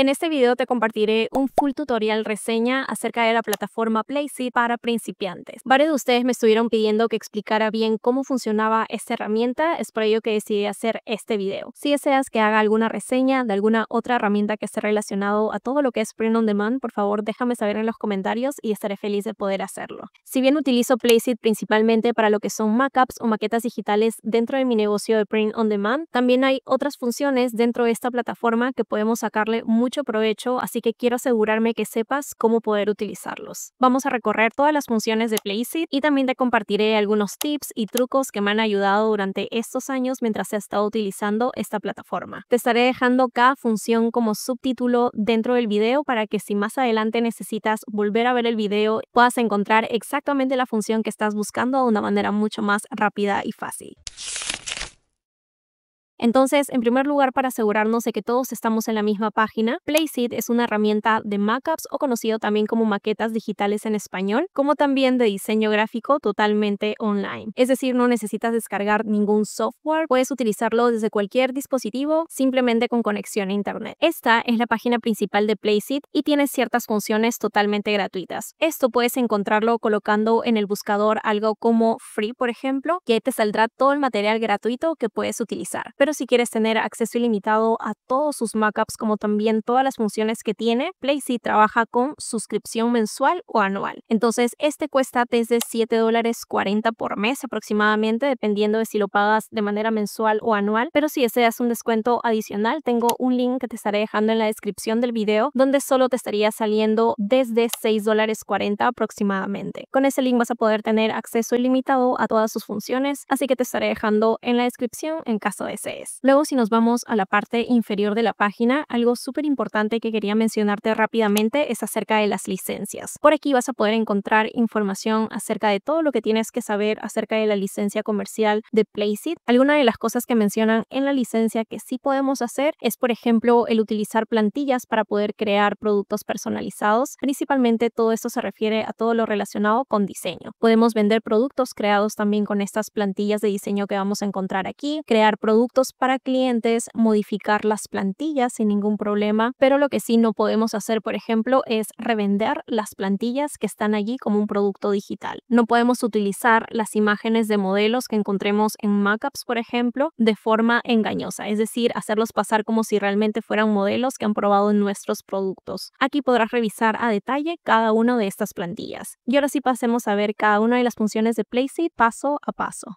En este video te compartiré un full tutorial reseña acerca de la plataforma Placeit para principiantes. Varios de ustedes me estuvieron pidiendo que explicara bien cómo funcionaba esta herramienta, es por ello que decidí hacer este video. Si deseas que haga alguna reseña de alguna otra herramienta que esté relacionado a todo lo que es print on demand, por favor déjame saber en los comentarios y estaré feliz de poder hacerlo. Si bien utilizo Placeit principalmente para lo que son mockups o maquetas digitales dentro de mi negocio de print on demand, también hay otras funciones dentro de esta plataforma que podemos sacarle mucho provecho, así que quiero asegurarme que sepas cómo poder utilizarlos. Vamos a recorrer todas las funciones de Placeit y también te compartiré algunos tips y trucos que me han ayudado durante estos años mientras he estado utilizando esta plataforma. Te estaré dejando cada función como subtítulo dentro del video para que si más adelante necesitas volver a ver el video puedas encontrar exactamente la función que estás buscando de una manera mucho más rápida y fácil. Entonces, en primer lugar, para asegurarnos de que todos estamos en la misma página, Placeit es una herramienta de mockups o conocido también como maquetas digitales en español, como también de diseño gráfico totalmente online. Es decir, no necesitas descargar ningún software, puedes utilizarlo desde cualquier dispositivo simplemente con conexión a internet. Esta es la página principal de Placeit y tiene ciertas funciones totalmente gratuitas. Esto puedes encontrarlo colocando en el buscador algo como free, por ejemplo, que te saldrá todo el material gratuito que puedes utilizar si quieres tener acceso ilimitado a todos sus mockups como también todas las funciones que tiene, Placey trabaja con suscripción mensual o anual. Entonces, este cuesta desde $7.40 por mes aproximadamente, dependiendo de si lo pagas de manera mensual o anual, pero si deseas un descuento adicional, tengo un link que te estaré dejando en la descripción del video, donde solo te estaría saliendo desde $6.40 aproximadamente. Con ese link vas a poder tener acceso ilimitado a todas sus funciones, así que te estaré dejando en la descripción en caso de Luego, si nos vamos a la parte inferior de la página, algo súper importante que quería mencionarte rápidamente es acerca de las licencias. Por aquí vas a poder encontrar información acerca de todo lo que tienes que saber acerca de la licencia comercial de Placeit. Alguna de las cosas que mencionan en la licencia que sí podemos hacer es, por ejemplo, el utilizar plantillas para poder crear productos personalizados. Principalmente todo esto se refiere a todo lo relacionado con diseño. Podemos vender productos creados también con estas plantillas de diseño que vamos a encontrar aquí, crear productos para clientes modificar las plantillas sin ningún problema, pero lo que sí no podemos hacer, por ejemplo, es revender las plantillas que están allí como un producto digital. No podemos utilizar las imágenes de modelos que encontremos en mockups, por ejemplo, de forma engañosa, es decir, hacerlos pasar como si realmente fueran modelos que han probado en nuestros productos. Aquí podrás revisar a detalle cada una de estas plantillas. Y ahora sí pasemos a ver cada una de las funciones de Placeit paso a paso.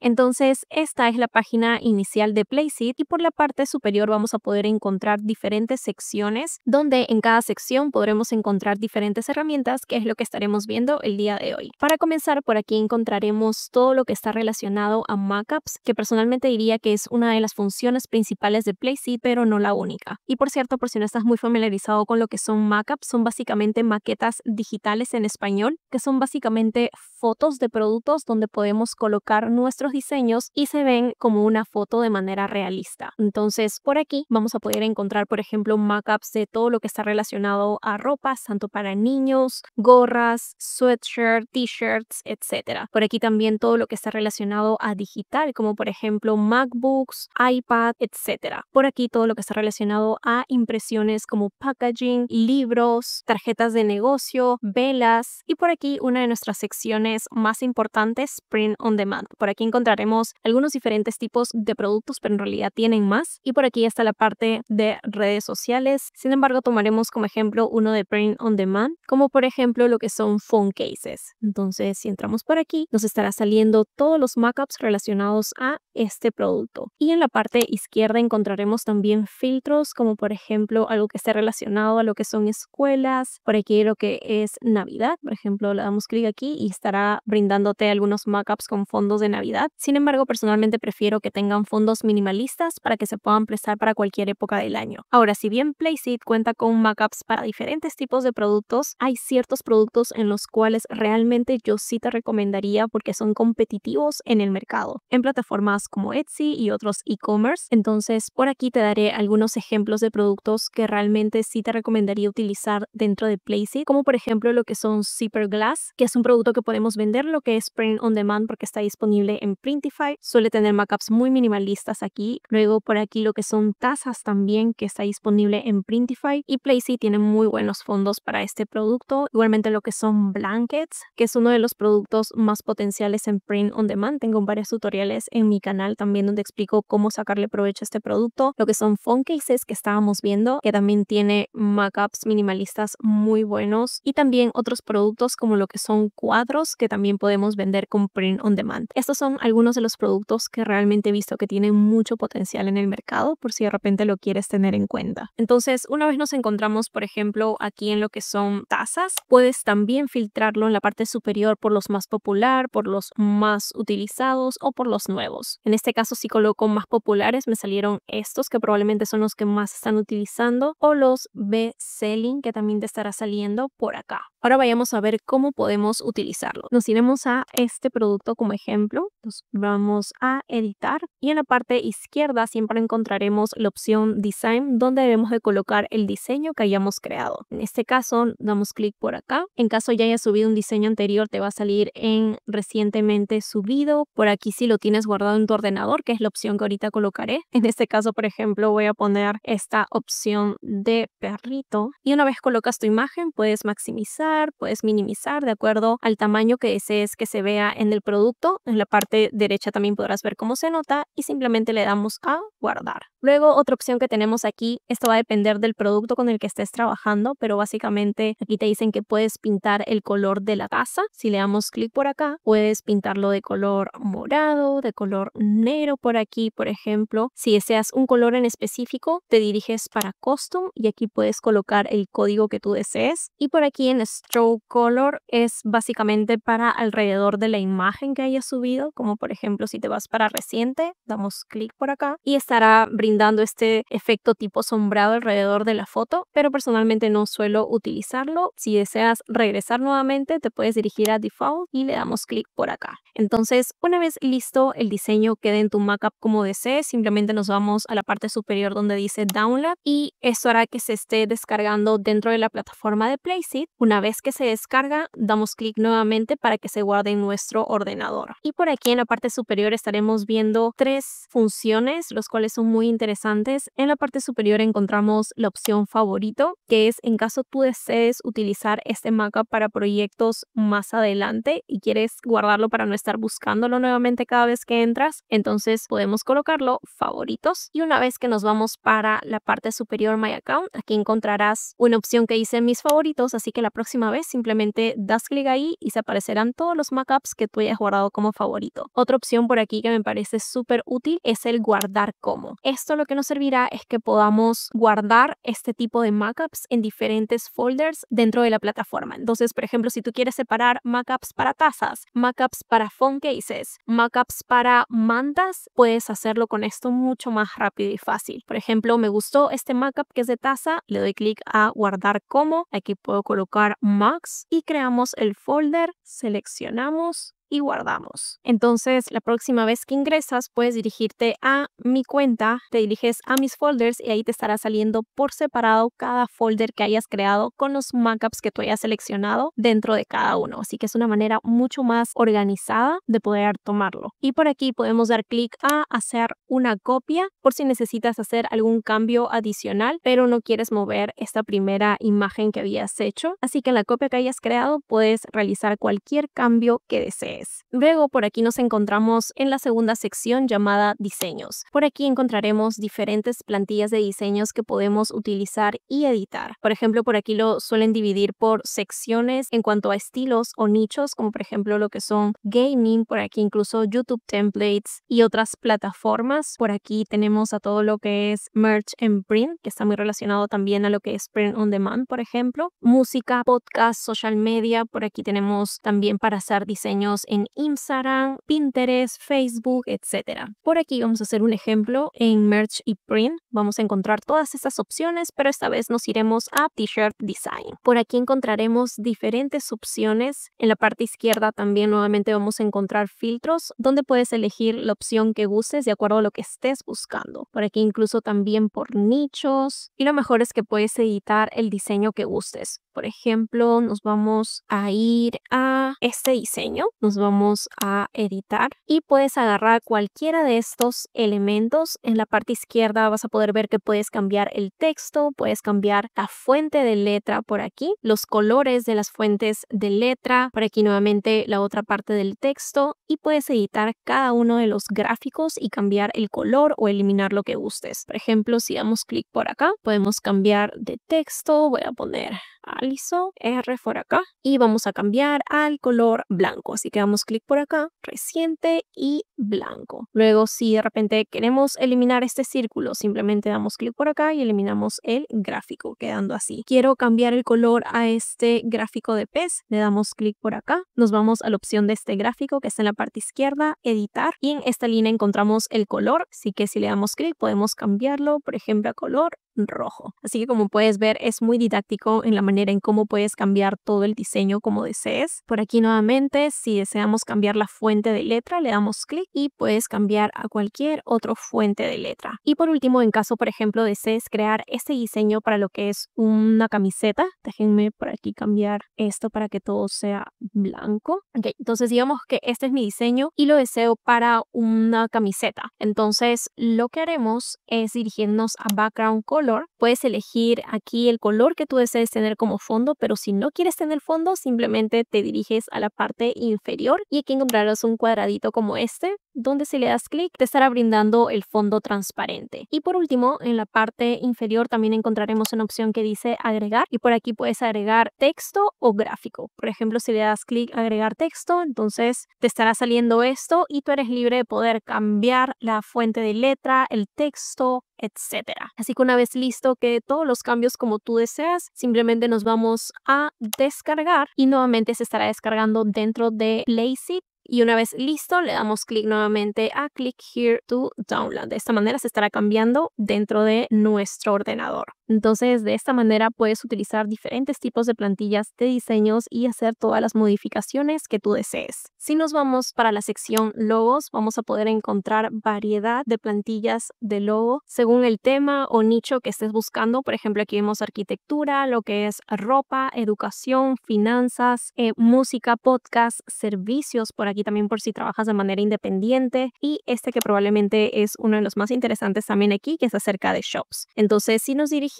Entonces, esta es la página inicial de Placeit y por la parte superior vamos a poder encontrar diferentes secciones donde en cada sección podremos encontrar diferentes herramientas, que es lo que estaremos viendo el día de hoy. Para comenzar, por aquí encontraremos todo lo que está relacionado a mockups, que personalmente diría que es una de las funciones principales de Placeit, pero no la única. Y por cierto, por si no estás muy familiarizado con lo que son mockups, son básicamente maquetas digitales en español, que son básicamente fotos de productos donde podemos colocar nuestros diseños y se ven como una foto de manera realista. Entonces, por aquí vamos a poder encontrar, por ejemplo, mockups de todo lo que está relacionado a ropa, tanto para niños, gorras, sweatshirt, t-shirts, etcétera. Por aquí también todo lo que está relacionado a digital, como por ejemplo MacBooks, iPad, etcétera. Por aquí todo lo que está relacionado a impresiones como packaging, libros, tarjetas de negocio, velas y por aquí una de nuestras secciones más importantes, print on demand. Por aquí encontramos encontraremos algunos diferentes tipos de productos, pero en realidad tienen más. Y por aquí está la parte de redes sociales. Sin embargo, tomaremos como ejemplo uno de print on demand, como por ejemplo lo que son phone cases. Entonces, si entramos por aquí, nos estará saliendo todos los mockups relacionados a este producto. Y en la parte izquierda encontraremos también filtros, como por ejemplo algo que esté relacionado a lo que son escuelas, por aquí lo que es Navidad, por ejemplo, le damos clic aquí y estará brindándote algunos mockups con fondos de Navidad sin embargo personalmente prefiero que tengan fondos minimalistas para que se puedan prestar para cualquier época del año. Ahora, si bien Placeit cuenta con backups para diferentes tipos de productos, hay ciertos productos en los cuales realmente yo sí te recomendaría porque son competitivos en el mercado, en plataformas como Etsy y otros e-commerce. Entonces, por aquí te daré algunos ejemplos de productos que realmente sí te recomendaría utilizar dentro de Placeit, como por ejemplo lo que son Zipper Glass, que es un producto que podemos vender, lo que es print on demand porque está disponible en Printify. Suele tener mockups muy minimalistas aquí. Luego por aquí lo que son tazas también que está disponible en Printify. Y Placey tiene muy buenos fondos para este producto. Igualmente lo que son blankets, que es uno de los productos más potenciales en print on demand. Tengo varios tutoriales en mi canal también donde explico cómo sacarle provecho a este producto. Lo que son phone cases que estábamos viendo, que también tiene mockups minimalistas muy buenos. Y también otros productos como lo que son cuadros que también podemos vender con print on demand. Estos son algunos de los productos que realmente he visto que tienen mucho potencial en el mercado por si de repente lo quieres tener en cuenta. Entonces, una vez nos encontramos, por ejemplo, aquí en lo que son tazas, puedes también filtrarlo en la parte superior por los más popular, por los más utilizados o por los nuevos. En este caso, si coloco más populares, me salieron estos que probablemente son los que más están utilizando o los b selling que también te estará saliendo por acá. Ahora vayamos a ver cómo podemos utilizarlo. Nos iremos a este producto como ejemplo. Nos vamos a editar y en la parte izquierda siempre encontraremos la opción Design donde debemos de colocar el diseño que hayamos creado. En este caso damos clic por acá. En caso ya hayas subido un diseño anterior te va a salir en recientemente subido. Por aquí si lo tienes guardado en tu ordenador, que es la opción que ahorita colocaré. En este caso, por ejemplo, voy a poner esta opción de perrito y una vez colocas tu imagen puedes maximizar puedes minimizar de acuerdo al tamaño que desees que se vea en el producto. En la parte derecha también podrás ver cómo se nota y simplemente le damos a guardar. Luego otra opción que tenemos aquí, esto va a depender del producto con el que estés trabajando, pero básicamente aquí te dicen que puedes pintar el color de la taza. Si le damos clic por acá, puedes pintarlo de color morado, de color negro por aquí, por ejemplo. Si deseas un color en específico, te diriges para Custom y aquí puedes colocar el código que tú desees. Y por aquí en Show color es básicamente para alrededor de la imagen que hayas subido, como por ejemplo si te vas para reciente, damos clic por acá y estará brindando este efecto tipo sombrado alrededor de la foto, pero personalmente no suelo utilizarlo. Si deseas regresar nuevamente, te puedes dirigir a default y le damos clic por acá. Entonces, una vez listo el diseño quede en tu mockup como desees, simplemente nos vamos a la parte superior donde dice download y esto hará que se esté descargando dentro de la plataforma de Placeit. Una vez que se descarga, damos clic nuevamente para que se guarde en nuestro ordenador. Y por aquí en la parte superior estaremos viendo tres funciones, los cuales son muy interesantes. En la parte superior encontramos la opción favorito, que es en caso tú desees utilizar este mapa para proyectos más adelante y quieres guardarlo para no estar buscándolo nuevamente cada vez que entras, entonces podemos colocarlo favoritos. Y una vez que nos vamos para la parte superior My Account, aquí encontrarás una opción que dice mis favoritos, así que la próxima vez simplemente das clic ahí y se aparecerán todos los mockups que tú hayas guardado como favorito. Otra opción por aquí que me parece súper útil es el guardar como. Esto lo que nos servirá es que podamos guardar este tipo de mockups en diferentes folders dentro de la plataforma. Entonces, por ejemplo, si tú quieres separar mockups para tazas, mockups para phone cases, mockups para mantas, puedes hacerlo con esto mucho más rápido y fácil. Por ejemplo, me gustó este mockup que es de taza, le doy clic a guardar como. Aquí puedo colocar Max y creamos el folder, seleccionamos y guardamos. Entonces, la próxima vez que ingresas, puedes dirigirte a mi cuenta, te diriges a mis folders y ahí te estará saliendo por separado cada folder que hayas creado con los mockups que tú hayas seleccionado dentro de cada uno. Así que es una manera mucho más organizada de poder tomarlo. Y por aquí podemos dar clic a hacer una copia por si necesitas hacer algún cambio adicional, pero no quieres mover esta primera imagen que habías hecho. Así que en la copia que hayas creado puedes realizar cualquier cambio que desees. Luego por aquí nos encontramos en la segunda sección llamada diseños. Por aquí encontraremos diferentes plantillas de diseños que podemos utilizar y editar. Por ejemplo, por aquí lo suelen dividir por secciones en cuanto a estilos o nichos, como por ejemplo lo que son gaming, por aquí incluso YouTube templates y otras plataformas. Por aquí tenemos a todo lo que es merch and print, que está muy relacionado también a lo que es print on demand, por ejemplo. Música, podcast, social media, por aquí tenemos también para hacer diseños en Instagram, Pinterest, Facebook, etc. Por aquí vamos a hacer un ejemplo en Merch y Print. Vamos a encontrar todas estas opciones, pero esta vez nos iremos a T-shirt Design. Por aquí encontraremos diferentes opciones. En la parte izquierda también nuevamente vamos a encontrar filtros donde puedes elegir la opción que gustes de acuerdo a lo que estés buscando. Por aquí incluso también por nichos. Y lo mejor es que puedes editar el diseño que gustes por ejemplo, nos vamos a ir a este diseño, nos vamos a editar y puedes agarrar cualquiera de estos elementos. En la parte izquierda vas a poder ver que puedes cambiar el texto, puedes cambiar la fuente de letra por aquí, los colores de las fuentes de letra, por aquí nuevamente la otra parte del texto y puedes editar cada uno de los gráficos y cambiar el color o eliminar lo que gustes. Por ejemplo, si damos clic por acá, podemos cambiar de texto, voy a poner aliso, R por acá y vamos a cambiar al color blanco. Así que damos clic por acá, reciente y blanco. Luego si de repente queremos eliminar este círculo, simplemente damos clic por acá y eliminamos el gráfico, quedando así. Quiero cambiar el color a este gráfico de pez, le damos clic por acá, nos vamos a la opción de este gráfico que está en la parte izquierda, editar y en esta línea encontramos el color, así que si le damos clic podemos cambiarlo, por ejemplo, a color rojo. Así que como puedes ver es muy didáctico en la manera en cómo puedes cambiar todo el diseño como desees. Por aquí nuevamente si deseamos cambiar la fuente de letra le damos clic y puedes cambiar a cualquier otra fuente de letra. Y por último en caso por ejemplo desees crear este diseño para lo que es una camiseta, déjenme por aquí cambiar esto para que todo sea blanco. Ok, entonces digamos que este es mi diseño y lo deseo para una camiseta. Entonces lo que haremos es dirigirnos a background color Puedes elegir aquí el color que tú desees tener como fondo, pero si no quieres tener fondo, simplemente te diriges a la parte inferior y aquí encontrarás un cuadradito como este, donde si le das clic te estará brindando el fondo transparente. Y por último, en la parte inferior también encontraremos una opción que dice agregar y por aquí puedes agregar texto o gráfico. Por ejemplo, si le das clic agregar texto, entonces te estará saliendo esto y tú eres libre de poder cambiar la fuente de letra, el texto, etcétera. Así que una vez listo que todos los cambios como tú deseas, simplemente nos vamos a descargar y nuevamente se estará descargando dentro de Lazy y una vez listo le damos clic nuevamente a click here to download. De esta manera se estará cambiando dentro de nuestro ordenador. Entonces, de esta manera puedes utilizar diferentes tipos de plantillas de diseños y hacer todas las modificaciones que tú desees. Si nos vamos para la sección logos, vamos a poder encontrar variedad de plantillas de logo según el tema o nicho que estés buscando. Por ejemplo, aquí vemos arquitectura, lo que es ropa, educación, finanzas, eh, música, podcast, servicios, por aquí también por si trabajas de manera independiente. Y este que probablemente es uno de los más interesantes también aquí, que es acerca de shops. Entonces, si nos dirigimos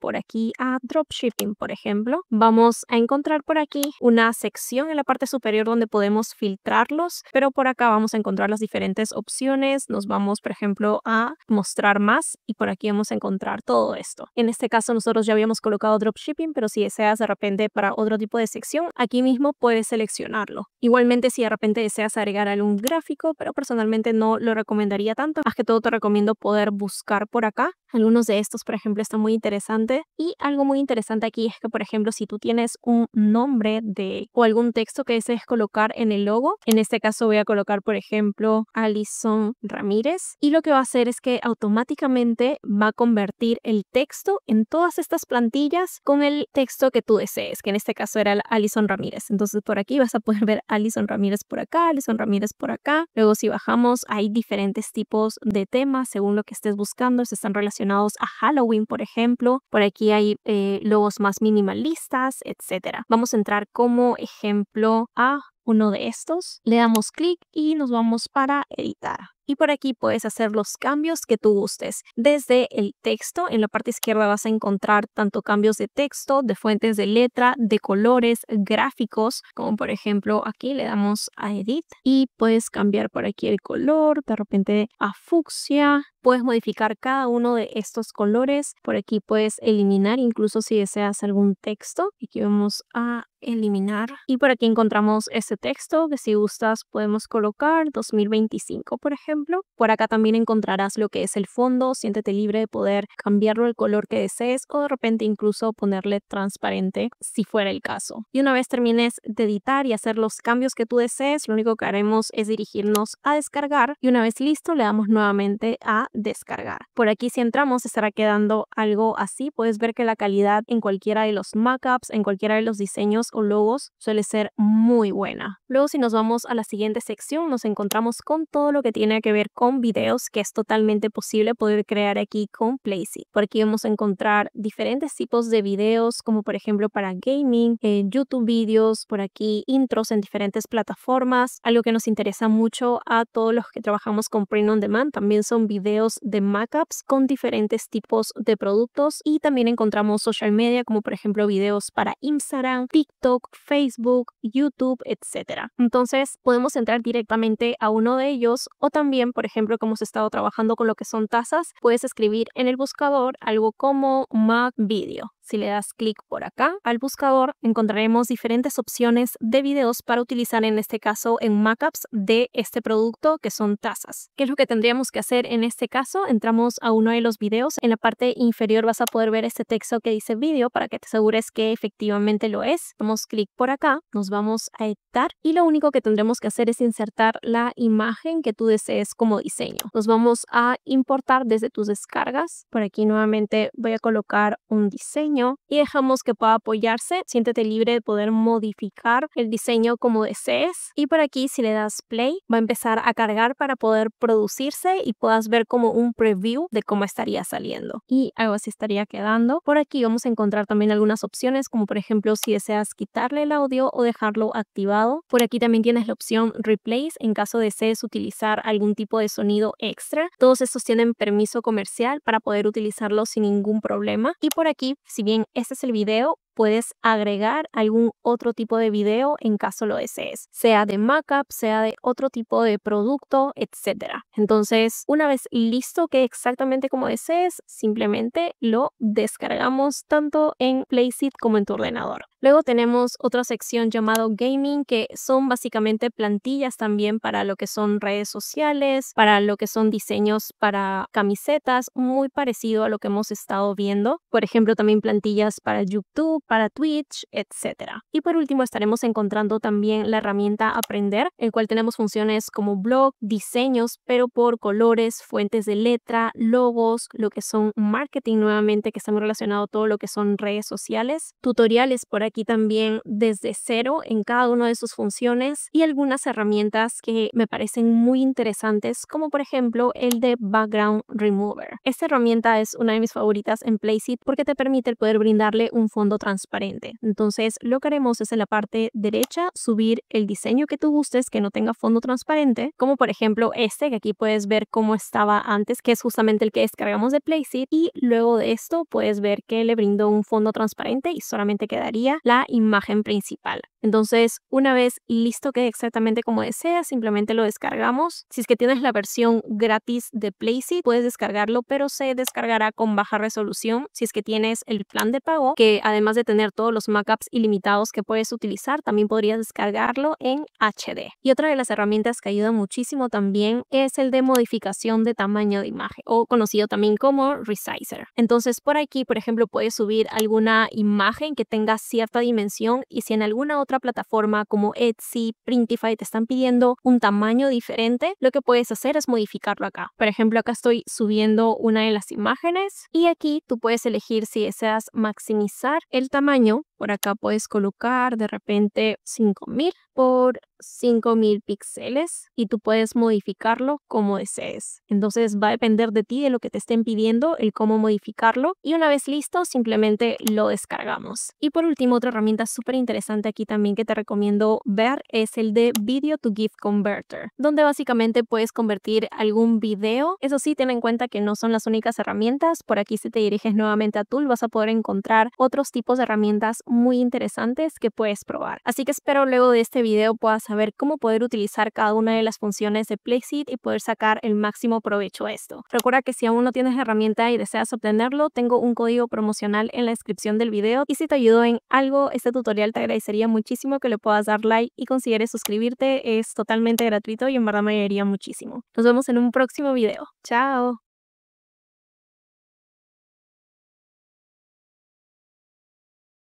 por aquí a dropshipping, por ejemplo, vamos a encontrar por aquí una sección en la parte superior donde podemos filtrarlos, pero por acá vamos a encontrar las diferentes opciones. Nos vamos, por ejemplo, a mostrar más y por aquí vamos a encontrar todo esto. En este caso nosotros ya habíamos colocado dropshipping, pero si deseas de repente para otro tipo de sección, aquí mismo puedes seleccionarlo. Igualmente si de repente deseas agregar algún gráfico, pero personalmente no lo recomendaría tanto. Más que todo te recomiendo poder buscar por acá. Algunos de estos, por ejemplo, están muy interesante. Y algo muy interesante aquí es que, por ejemplo, si tú tienes un nombre de o algún texto que desees colocar en el logo, en este caso voy a colocar, por ejemplo, Alison Ramírez, y lo que va a hacer es que automáticamente va a convertir el texto en todas estas plantillas con el texto que tú desees, que en este caso era Alison Ramírez. Entonces por aquí vas a poder ver Alison Ramírez por acá, Alison Ramírez por acá. Luego si bajamos hay diferentes tipos de temas según lo que estés buscando, están relacionados a Halloween, por ejemplo por aquí hay eh, logos más minimalistas, etcétera. Vamos a entrar como ejemplo a uno de estos. Le damos clic y nos vamos para editar y por aquí puedes hacer los cambios que tú gustes. Desde el texto, en la parte izquierda vas a encontrar tanto cambios de texto, de fuentes de letra, de colores, gráficos, como por ejemplo aquí le damos a edit y puedes cambiar por aquí el color, de repente a fucsia, puedes modificar cada uno de estos colores, por aquí puedes eliminar incluso si deseas algún texto, aquí vamos a eliminar. Y por aquí encontramos ese texto que si gustas podemos colocar 2025, por ejemplo. Por acá también encontrarás lo que es el fondo. Siéntete libre de poder cambiarlo el color que desees o de repente incluso ponerle transparente si fuera el caso. Y una vez termines de editar y hacer los cambios que tú desees, lo único que haremos es dirigirnos a descargar y una vez listo le damos nuevamente a descargar. Por aquí si entramos estará quedando algo así. Puedes ver que la calidad en cualquiera de los mockups, en cualquiera de los diseños o logos suele ser muy buena. Luego si nos vamos a la siguiente sección nos encontramos con todo lo que tiene que ver con videos que es totalmente posible poder crear aquí con PlayStation. Por aquí vamos a encontrar diferentes tipos de videos como por ejemplo para gaming, eh, YouTube videos, por aquí intros en diferentes plataformas. Algo que nos interesa mucho a todos los que trabajamos con Print on Demand también son videos de mockups con diferentes tipos de productos y también encontramos social media como por ejemplo videos para Instagram, TikTok TikTok, Facebook, YouTube, etcétera. Entonces podemos entrar directamente a uno de ellos o también, por ejemplo, como hemos estado trabajando con lo que son tasas, puedes escribir en el buscador algo como Mac Video si le das clic por acá al buscador, encontraremos diferentes opciones de videos para utilizar en este caso en mockups de este producto que son tazas. ¿Qué es lo que tendríamos que hacer en este caso? Entramos a uno de los videos. En la parte inferior vas a poder ver este texto que dice vídeo para que te asegures que efectivamente lo es. Damos clic por acá, nos vamos a editar y lo único que tendremos que hacer es insertar la imagen que tú desees como diseño. Nos vamos a importar desde tus descargas. Por aquí nuevamente voy a colocar un diseño y dejamos que pueda apoyarse. Siéntete libre de poder modificar el diseño como desees. Y por aquí si le das play va a empezar a cargar para poder producirse y puedas ver como un preview de cómo estaría saliendo. Y algo así estaría quedando. Por aquí vamos a encontrar también algunas opciones como por ejemplo si deseas quitarle el audio o dejarlo activado. Por aquí también tienes la opción replace en caso desees utilizar algún tipo de sonido extra. Todos estos tienen permiso comercial para poder utilizarlo sin ningún problema. Y por aquí si bien, este es el video puedes agregar algún otro tipo de video en caso lo desees, sea de mockup, sea de otro tipo de producto, etc. Entonces, una vez listo, que exactamente como desees, simplemente lo descargamos tanto en PlayStation como en tu ordenador. Luego tenemos otra sección llamado gaming que son básicamente plantillas también para lo que son redes sociales, para lo que son diseños para camisetas, muy parecido a lo que hemos estado viendo. Por ejemplo, también plantillas para YouTube, para Twitch, etc. Y por último estaremos encontrando también la herramienta Aprender, el cual tenemos funciones como blog, diseños, pero por colores, fuentes de letra, logos, lo que son marketing nuevamente, que está muy relacionado a todo lo que son redes sociales, tutoriales por aquí también desde cero en cada una de sus funciones y algunas herramientas que me parecen muy interesantes, como por ejemplo el de Background Remover. Esta herramienta es una de mis favoritas en Placeit porque te permite poder brindarle un fondo transparente transparente. Entonces lo que haremos es en la parte derecha subir el diseño que tú gustes que no tenga fondo transparente, como por ejemplo este que aquí puedes ver cómo estaba antes, que es justamente el que descargamos de Placeit y luego de esto puedes ver que le brindó un fondo transparente y solamente quedaría la imagen principal. Entonces, una vez listo que exactamente como deseas, simplemente lo descargamos. Si es que tienes la versión gratis de Placeit, puedes descargarlo, pero se descargará con baja resolución. Si es que tienes el plan de pago, que además de tener todos los mockups ilimitados que puedes utilizar, también podrías descargarlo en HD. Y otra de las herramientas que ayuda muchísimo también es el de modificación de tamaño de imagen, o conocido también como resizer. Entonces, por aquí, por ejemplo, puedes subir alguna imagen que tenga cierta dimensión y si en alguna otra plataforma como Etsy, Printify te están pidiendo un tamaño diferente, lo que puedes hacer es modificarlo acá. Por ejemplo, acá estoy subiendo una de las imágenes y aquí tú puedes elegir si deseas maximizar el tamaño, por acá puedes colocar de repente 5000 por 5000 píxeles y tú puedes modificarlo como desees. Entonces va a depender de ti, de lo que te estén pidiendo, el cómo modificarlo. Y una vez listo, simplemente lo descargamos. Y por último, otra herramienta súper interesante aquí también que te recomiendo ver es el de Video to GIF Converter, donde básicamente puedes convertir algún video. Eso sí, ten en cuenta que no son las únicas herramientas. Por aquí si te diriges nuevamente a Tool vas a poder encontrar otros tipos de herramientas muy interesantes que puedes probar. Así que espero luego de este video puedas saber cómo poder utilizar cada una de las funciones de Plexit y poder sacar el máximo provecho a esto. Recuerda que si aún no tienes herramienta y deseas obtenerlo, tengo un código promocional en la descripción del video y si te ayudó en algo este tutorial te agradecería muchísimo que le puedas dar like y consideres suscribirte, es totalmente gratuito y en verdad me ayudaría muchísimo. Nos vemos en un próximo video. Chao.